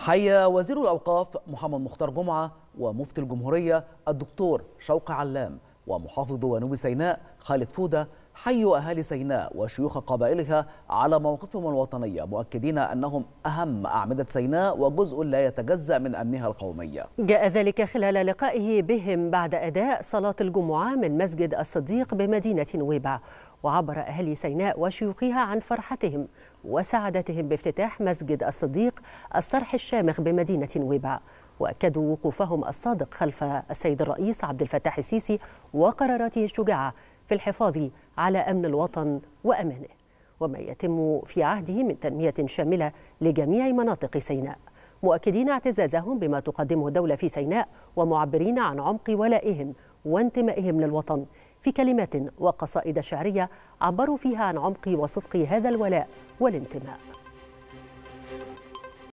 حيا وزير الأوقاف محمد مختار جمعة ومفتي الجمهورية الدكتور شوقي علام ومحافظ ونوب سيناء خالد فودة حيوا أهالي سيناء وشيوخ قبائلها على مواقفهم الوطنية مؤكدين أنهم أهم أعمدة سيناء وجزء لا يتجزأ من أمنها القومية جاء ذلك خلال لقائه بهم بعد أداء صلاة الجمعة من مسجد الصديق بمدينة نويبع وعبر أهالي سيناء وشيوخها عن فرحتهم وسعادتهم بافتتاح مسجد الصديق الصرح الشامخ بمدينة ويبع وأكدوا وقوفهم الصادق خلف السيد الرئيس عبد الفتاح السيسي وقراراته الشجاعة في الحفاظ على أمن الوطن وأمانه وما يتم في عهده من تنمية شاملة لجميع مناطق سيناء مؤكدين اعتزازهم بما تقدمه الدولة في سيناء ومعبرين عن عمق ولائهم وانتمائهم للوطن في كلمات وقصائد شعريه عبروا فيها عن عمق وصدق هذا الولاء والانتماء